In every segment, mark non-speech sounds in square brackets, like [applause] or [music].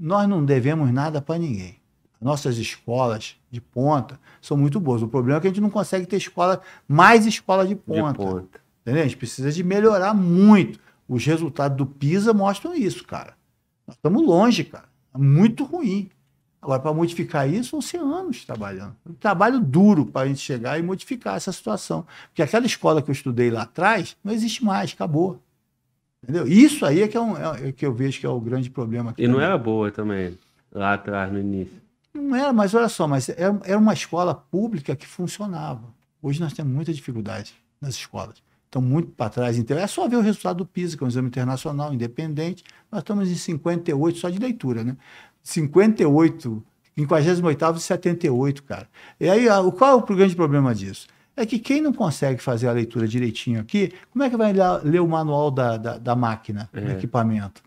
nós não devemos nada para ninguém. Nossas escolas de ponta são muito boas. O problema é que a gente não consegue ter escola, mais escola de ponta. De ponta. Entendeu? A gente precisa de melhorar muito. Os resultados do PISA mostram isso, cara. Nós estamos longe, cara. É muito ruim. Agora, para modificar isso, vão ser anos trabalhando. Um trabalho duro para a gente chegar e modificar essa situação. Porque aquela escola que eu estudei lá atrás não existe mais, acabou. Entendeu? Isso aí é que, é, um, é, é que eu vejo que é o grande problema. e não era boa também, lá atrás, no início. Não era, mas olha só, mas era, era uma escola pública que funcionava. Hoje nós temos muita dificuldade nas escolas. Estão muito para trás. Então, é só ver o resultado do PISA, que é um exame internacional independente. Nós estamos em 58, só de leitura, né? 58, 58 e 78, cara. E aí, ah, qual é o grande problema disso? é que quem não consegue fazer a leitura direitinho aqui, como é que vai ler o manual da, da, da máquina, é. do equipamento?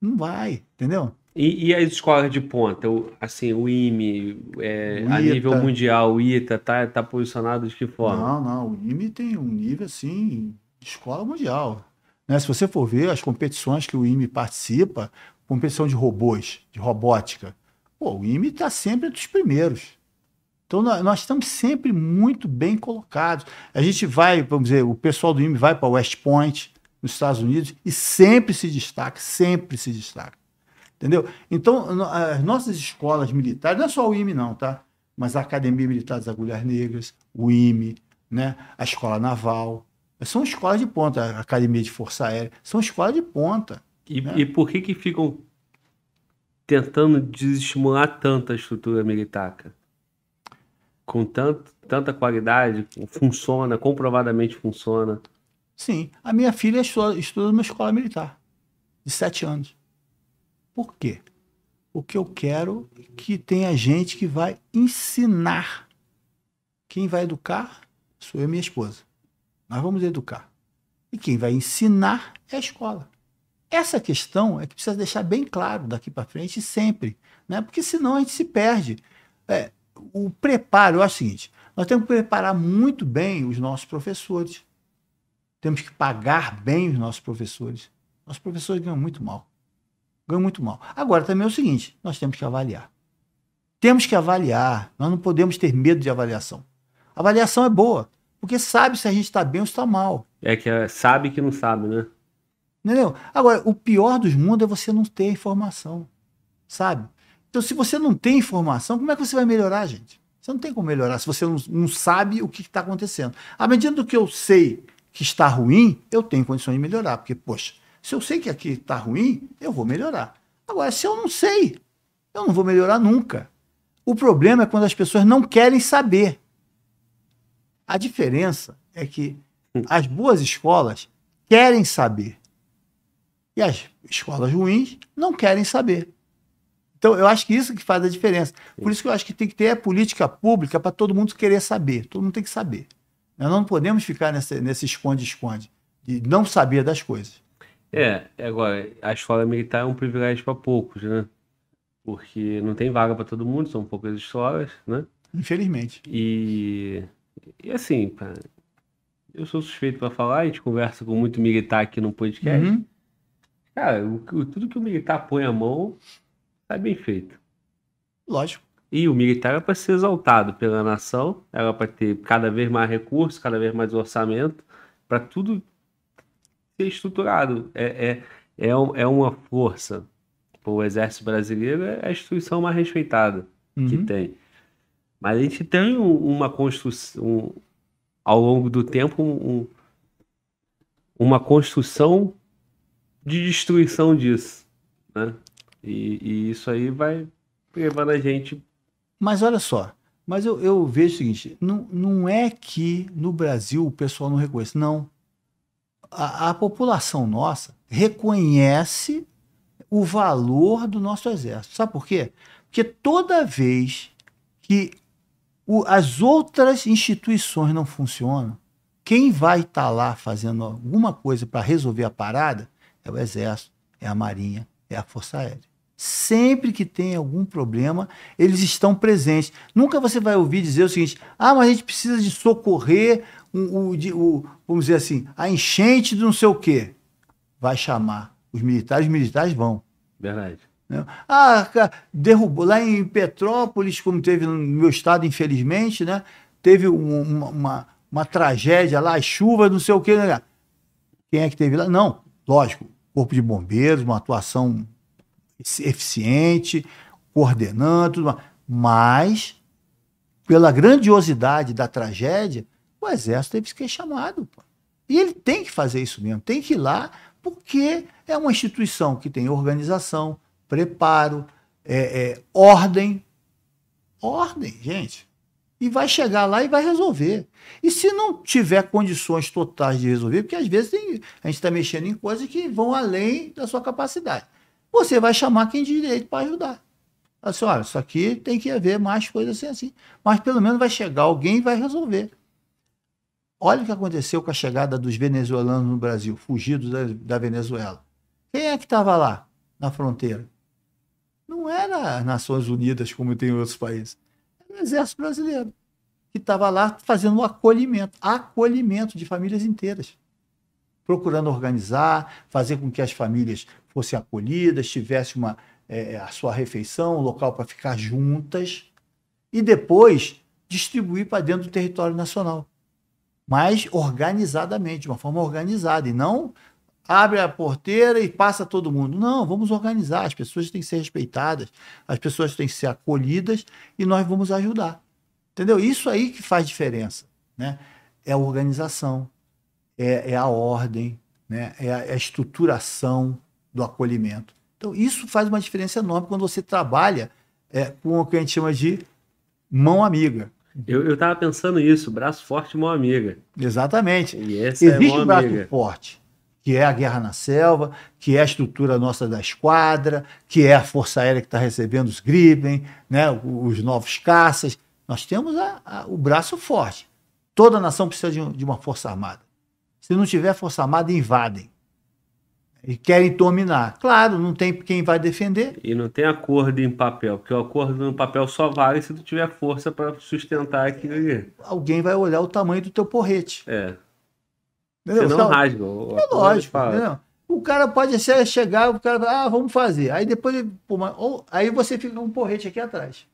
Não vai, entendeu? E, e as escolas de ponta, o, assim, o IME, é, a nível mundial, o ITA, tá, tá posicionado de que forma? Não, não, o IME tem um nível, assim, de escola mundial. Né? Se você for ver as competições que o IME participa, competição de robôs, de robótica, pô, o IME está sempre entre os primeiros. Então, nós estamos sempre muito bem colocados. A gente vai, vamos dizer, o pessoal do IME vai para West Point, nos Estados Unidos, e sempre se destaca, sempre se destaca. Entendeu? Então, as nossas escolas militares, não é só o IME, não, tá? Mas a Academia Militar das Agulhas Negras, o IME, né? a Escola Naval, são escolas de ponta, a Academia de Força Aérea, são escolas de ponta. E, né? e por que, que ficam tentando desestimular tanto a estrutura militar? Cara? com tanto, tanta qualidade, funciona, comprovadamente funciona. Sim. A minha filha estuda, estuda numa escola militar, de sete anos. Por quê? O que eu quero é que tenha gente que vai ensinar. Quem vai educar sou eu e minha esposa. Nós vamos educar. E quem vai ensinar é a escola. Essa questão é que precisa deixar bem claro daqui para frente sempre, né? porque senão a gente se perde. É, o preparo, eu é acho o seguinte, nós temos que preparar muito bem os nossos professores. Temos que pagar bem os nossos professores. Nossos professores ganham muito mal. Ganham muito mal. Agora também é o seguinte, nós temos que avaliar. Temos que avaliar. Nós não podemos ter medo de avaliação. A avaliação é boa, porque sabe se a gente está bem ou está mal. É que é, sabe que não sabe, né? Entendeu? Agora, o pior dos mundos é você não ter informação, sabe? Então, se você não tem informação, como é que você vai melhorar, gente? Você não tem como melhorar se você não, não sabe o que está acontecendo. À medida do que eu sei que está ruim, eu tenho condições de melhorar. Porque, poxa, se eu sei que aqui está ruim, eu vou melhorar. Agora, se eu não sei, eu não vou melhorar nunca. O problema é quando as pessoas não querem saber. A diferença é que as boas escolas querem saber. E as escolas ruins não querem saber. Então, eu acho que isso que faz a diferença. Sim. Por isso que eu acho que tem que ter política pública para todo mundo querer saber. Todo mundo tem que saber. Nós não podemos ficar nesse esconde-esconde de não saber das coisas. É, agora, a escola militar é um privilégio para poucos, né? Porque não tem vaga para todo mundo, são poucas escolas, né? Infelizmente. E, e assim, cara, eu sou suspeito para falar, a gente conversa com muito militar aqui no podcast. Uhum. Cara, o, tudo que o militar põe a mão, tá bem feito. Lógico. E o militar era é para ser exaltado pela nação, era para ter cada vez mais recursos, cada vez mais orçamento, para tudo ser estruturado. É, é, é, é uma força. O exército brasileiro é a instituição mais respeitada uhum. que tem. Mas a gente tem uma construção, um, ao longo do tempo, um, uma construção de destruição disso. Né? E, e isso aí vai levando a gente. Mas olha só, mas eu, eu, vejo o seguinte: não, não é que no Brasil o pessoal não reconhece. Não. A, a, população nossa reconhece o valor do nosso exército. Sabe por quê? Porque toda vez que o, as outras instituições não funcionam, quem vai estar tá lá fazendo alguma coisa para resolver a parada é o exército, é a marinha, é a força aérea. Sempre que tem algum problema, eles estão presentes. Nunca você vai ouvir dizer o seguinte: ah, mas a gente precisa de socorrer o, o, o vamos dizer assim, a enchente do não sei o quê. Vai chamar os militares, os militares vão. Verdade. Né? Ah, derrubou. Lá em Petrópolis, como teve no meu estado, infelizmente, né? Teve uma, uma, uma tragédia lá, chuva, não sei o quê. Né? Quem é que teve lá? Não, lógico, corpo de bombeiros, uma atuação eficiente, coordenando, tudo mais. mas pela grandiosidade da tragédia, o exército teve que ser chamado. Pô. E ele tem que fazer isso mesmo, tem que ir lá, porque é uma instituição que tem organização, preparo, é, é, ordem. Ordem, gente. E vai chegar lá e vai resolver. E se não tiver condições totais de resolver, porque às vezes tem, a gente está mexendo em coisas que vão além da sua capacidade você vai chamar quem de direito para ajudar. Assim, olha, isso aqui tem que haver mais coisas assim, assim. Mas pelo menos vai chegar alguém e vai resolver. Olha o que aconteceu com a chegada dos venezuelanos no Brasil, fugidos da, da Venezuela. Quem é que estava lá na fronteira? Não era as Nações Unidas, como tem em outros países. Era o Exército Brasileiro, que estava lá fazendo o um acolhimento acolhimento de famílias inteiras procurando organizar, fazer com que as famílias fossem acolhidas, tivessem uma, é, é, a sua refeição, um local para ficar juntas, e depois distribuir para dentro do território nacional. Mas organizadamente, de uma forma organizada, e não abre a porteira e passa todo mundo. Não, vamos organizar. As pessoas têm que ser respeitadas, as pessoas têm que ser acolhidas e nós vamos ajudar. Entendeu? Isso aí que faz diferença, né? É a organização, é, é a ordem, né? é, a, é a estruturação do acolhimento. Então, isso faz uma diferença enorme quando você trabalha é, com o que a gente chama de mão amiga. Eu estava pensando isso, braço forte, mão amiga. Exatamente. E essa é Existe é um braço amiga. forte, que é a guerra na selva, que é a estrutura nossa da esquadra, que é a Força Aérea que está recebendo os Gripen, né, os novos caças. Nós temos a, a, o braço forte. Toda nação precisa de, de uma força armada. Se não tiver força armada, invadem. E querem dominar. Claro, não tem quem vai defender. E não tem acordo em papel, porque o acordo no papel só vale se tu tiver força para sustentar é, aquilo ali. Alguém vai olhar o tamanho do teu porrete. É. Entendeu? Você não então, rasga. É lógico. O cara pode chegar, o cara ah, vamos fazer. Aí depois ou, aí você fica um porrete aqui atrás.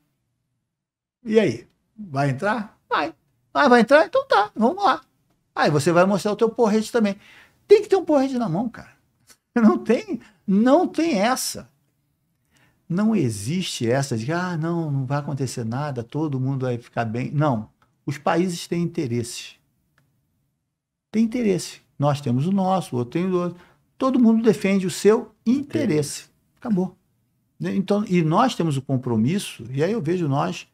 E aí? Vai entrar? Vai. Ah, vai entrar? Então tá, vamos lá. Aí você vai mostrar o teu porrete também. Tem que ter um porrete na mão, cara. [laughs] Não tem, não tem essa. Não existe essa de ah, não, não vai acontecer nada, todo mundo vai ficar bem. Não. Os países têm interesses. Tem interesse. Nós temos o nosso, o outro tem o outro. Todo mundo defende o seu interesse. Acabou. Então, e nós temos o compromisso, e aí eu vejo nós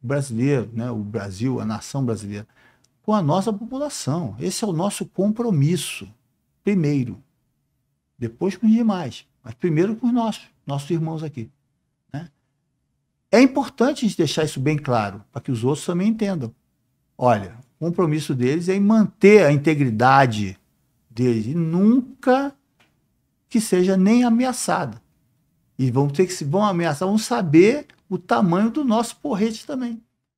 brasileiro, né, o Brasil, a nação brasileira, com a nossa população. Esse é o nosso compromisso, primeiro. Depois com os demais, mas primeiro com os nossos, nossos irmãos aqui. Né? É importante a gente deixar isso bem claro, para que os outros também entendam. Olha, o compromisso deles é em manter a integridade deles e nunca que seja nem ameaçada. E vão ter que se vão ameaçar, vão saber o tamanho do nosso porrete também.